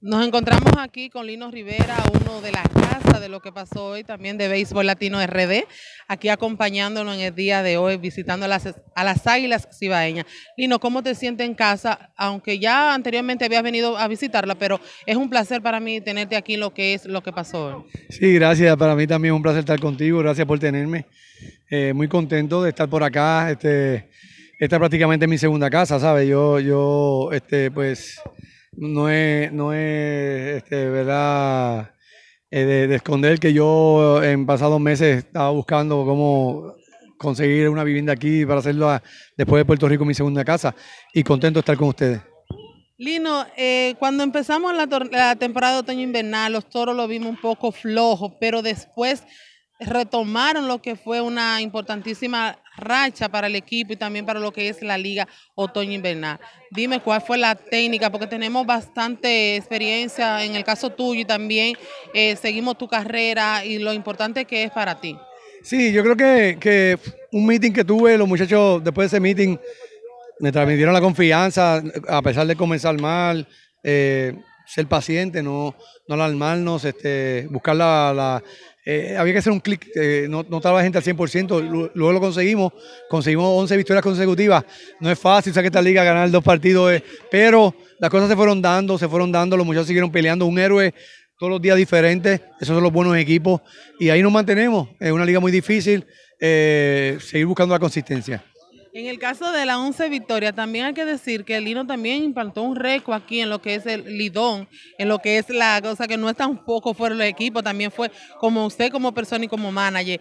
Nos encontramos aquí con Lino Rivera, uno de las casas de lo que pasó hoy, también de Béisbol Latino RD, aquí acompañándonos en el día de hoy, visitando a las, Águilas Cibaeñas. Lino, ¿cómo te sientes en casa? Aunque ya anteriormente habías venido a visitarla, pero es un placer para mí tenerte aquí lo que es lo que pasó hoy. Sí, gracias. Para mí también es un placer estar contigo. Gracias por tenerme. Eh, muy contento de estar por acá. Este, esta es prácticamente mi segunda casa, ¿sabes? Yo, yo, este, pues no es, no es este, verdad, eh, de, esconder que yo eh, en pasados meses estaba buscando cómo conseguir una vivienda aquí para hacerlo después de Puerto Rico mi segunda casa y contento de estar con ustedes. Lino, eh, cuando empezamos la, temporada de otoño-invernal, los toros lo vimos un poco flojo, pero después retomaron lo que fue una importantísima racha para el equipo y también para lo que es la liga otoño invernal. Dime cuál fue la técnica, porque tenemos bastante experiencia en el caso tuyo y también eh, seguimos tu carrera y lo importante que es para ti. Sí, yo creo que, un meeting que tuve, los muchachos después de ese meeting me transmitieron la confianza, a pesar de comenzar mal. Eh, ser paciente, no, no alarmarnos, este, buscar la... Eh, había que hacer un clic, eh, no, no estaba la gente al 100%, luego lo conseguimos, conseguimos 11 victorias consecutivas, no es fácil, que esta liga, ganar dos partidos, eh, pero las cosas se fueron dando, se fueron dando, los muchachos siguieron peleando, un héroe todos los días diferentes, esos son los buenos equipos y ahí nos mantenemos, es una liga muy difícil, seguir buscando la consistencia. En el caso de la 11 Victoria, también hay que decir que Lino también implantó un récord aquí en lo que es el Lidón, en lo que es la cosa que no es tan poco fuera del equipo, también fue como usted como persona y como manager.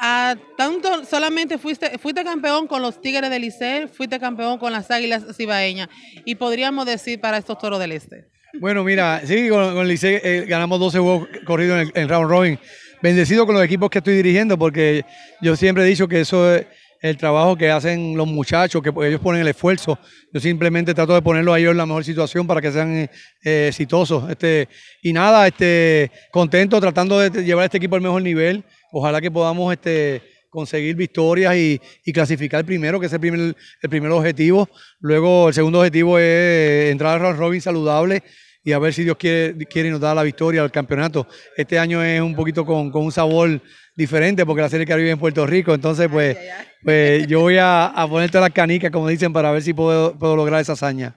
A tanto solamente fuiste, fuiste campeón con los Tigres del Licey, fuiste campeón con las Águilas Cibaeñas y podríamos decir para estos Toros del Este. Bueno, mira, sí, con, con Licey eh, ganamos 12 juegos corridos en round robin. Bendecido con los equipos que estoy dirigiendo porque yo siempre he dicho que eso es el trabajo que hacen los muchachos, que ellos ponen el esfuerzo. Yo simplemente trato de ponerlos a ellos en la mejor situación para que sean eh, exitosos. Este, y nada, este, contento tratando de llevar a este equipo al mejor nivel. Ojalá que podamos este, conseguir victorias y, clasificar primero, que es el primer, el primer objetivo. Luego el segundo objetivo es entrar a round robin saludable y a ver si Dios quiere, quiere nos da la victoria al campeonato. Este año es un poquito con, un sabor diferente porque la Serie que Caribe en Puerto Rico, entonces pues, pues yo voy a, a poner todas las canicas, como dicen, para ver si puedo, puedo lograr esa hazaña.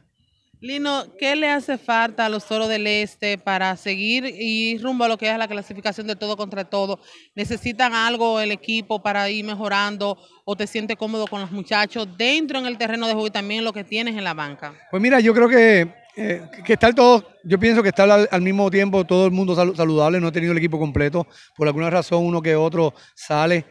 Lino, ¿qué le hace falta a los toros del Este para seguir y rumbo a lo que es la clasificación de todo contra todo? ¿Necesitan algo el equipo para ir mejorando o te sientes cómodo con los muchachos dentro en el terreno de juego y también lo que tienes en la banca? Pues mira, yo creo que eh, que estar todos, yo pienso que estar al, mismo tiempo todo el mundo saludable, no he tenido el equipo completo, por alguna razón uno que otro sale,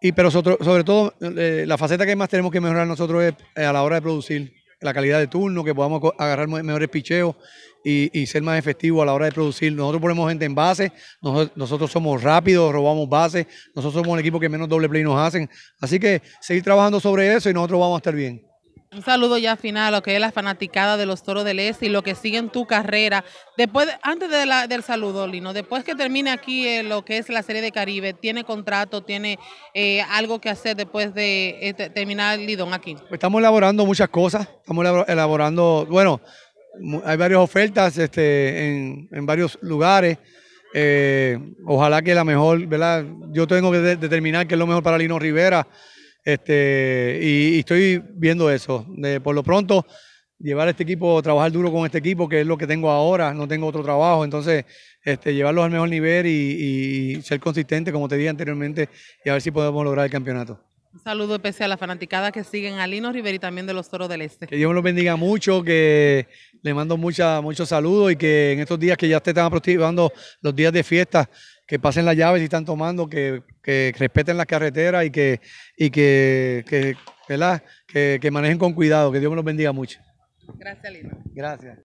y pero sobre, todo eh, la faceta que más tenemos que mejorar nosotros es eh, a la hora de producir, la calidad de turno, que podamos agarrar mejores picheos y, ser más efectivos a la hora de producir. Nosotros ponemos gente en base, nosotros, nosotros somos rápidos, robamos bases, nosotros somos el equipo que menos doble play nos hacen, así que seguir trabajando sobre eso y nosotros vamos a estar bien. Un saludo ya final a lo que es la fanaticada de los Toros del Este y lo que sigue en tu carrera. Después, antes del saludo, Lino, después que termine aquí eh, lo que es la Serie de Caribe, ¿tiene contrato, tiene eh, algo que hacer después de eh, terminar terminar Lidón aquí? Pues estamos elaborando muchas cosas, estamos elaborando, bueno, hay varias ofertas este, en, varios lugares. ojalá que la mejor, ¿verdad? Yo tengo que determinar qué es lo mejor para Lino Rivera. Este, y, estoy viendo eso. por lo pronto, llevar a este equipo, trabajar duro con este equipo, que es lo que tengo ahora, no tengo otro trabajo. Entonces, este, llevarlos al mejor nivel y, y ser consistente, como te dije anteriormente, y a ver si podemos lograr el campeonato. Un saludo especial a las fanaticadas que siguen a Lino Rivera y también de los Toros del Este. Que Dios los bendiga mucho, que le mando mucha, muchos saludos y que en estos días que ya te están aproximando los días de fiesta, que pasen las llaves y están tomando, que, respeten las carreteras y que, y que, que, que, que manejen con cuidado. Que Dios me los bendiga mucho. Gracias, Lina. Gracias.